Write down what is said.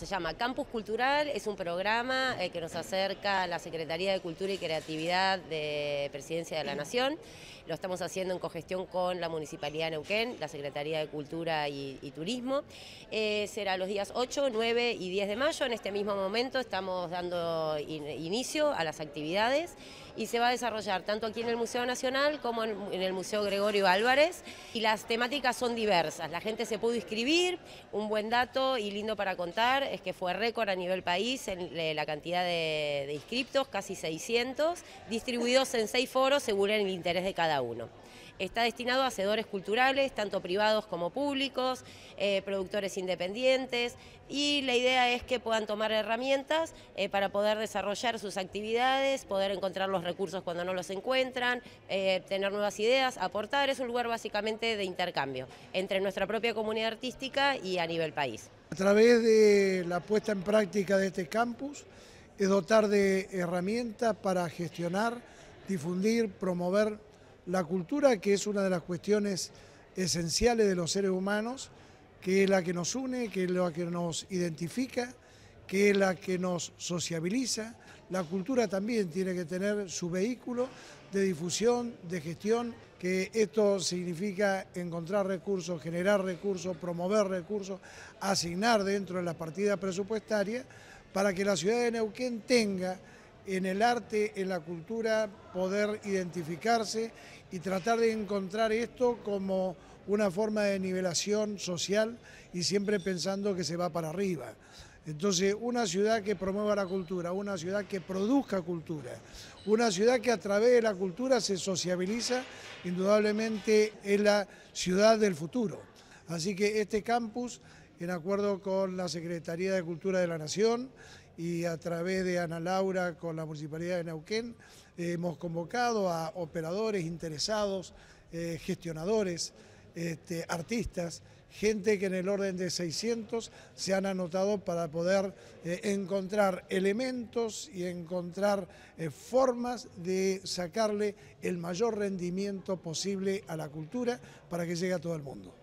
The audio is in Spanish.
Se llama Campus Cultural, es un programa eh, que nos acerca a la Secretaría de Cultura y Creatividad de Presidencia de la Nación. Lo estamos haciendo en cogestión con la Municipalidad de Neuquén, la Secretaría de Cultura y, Turismo. Eh, será los días 8, 9 y 10 de mayo. En este mismo momento estamos dando inicio a las actividades y se va a desarrollar tanto aquí en el Museo Nacional como en el Museo Gregorio Álvarez. Y las temáticas son diversas. La gente se pudo inscribir, un buen dato y lindo para contar es que fue récord a nivel país en eh, la cantidad de, inscriptos, casi 600, distribuidos en seis foros según el interés de cada uno está destinado a hacedores culturales, tanto privados como públicos, eh, productores independientes, y la idea es que puedan tomar herramientas eh, para poder desarrollar sus actividades, poder encontrar los recursos cuando no los encuentran, tener nuevas ideas, aportar. Es un lugar básicamente de intercambio entre nuestra propia comunidad artística y a nivel país. A través de la puesta en práctica de este campus, es dotar de herramientas para gestionar, difundir, promover la cultura, que es una de las cuestiones esenciales de los seres humanos, que es la que nos une, que es la que nos identifica, que es la que nos sociabiliza, la cultura también tiene que tener su vehículo de difusión, de gestión, que esto significa encontrar recursos, generar recursos, promover recursos, asignar dentro de la partida presupuestaria para que la ciudad de Neuquén tenga en el arte, en la cultura, poder identificarse y tratar de encontrar esto como una forma de nivelación social y siempre pensando que se va para arriba. Entonces, una ciudad que promueva la cultura, una ciudad que produzca cultura, una ciudad que a través de la cultura se sociabiliza, indudablemente es la ciudad del futuro. Así que este campus, en acuerdo con la Secretaría de Cultura de la Nación y a través de Ana Laura con la Municipalidad de Neuquén, hemos convocado a operadores interesados, eh, gestionadores, este, artistas, gente que en el orden de 600 se han anotado para poder eh, encontrar elementos y encontrar eh, formas de sacarle el mayor rendimiento posible a la cultura para que llegue a todo el mundo.